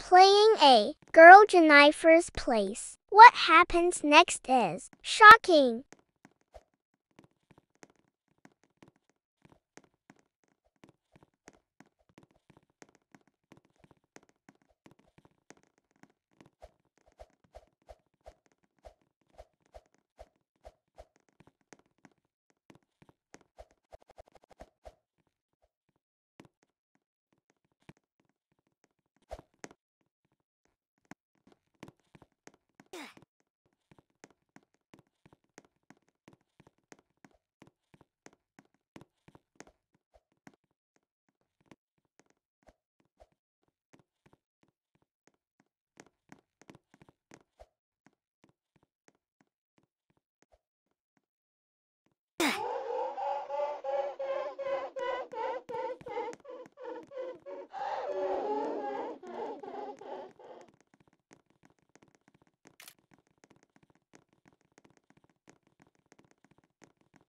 playing a girl Jennifer's place. What happens next is shocking.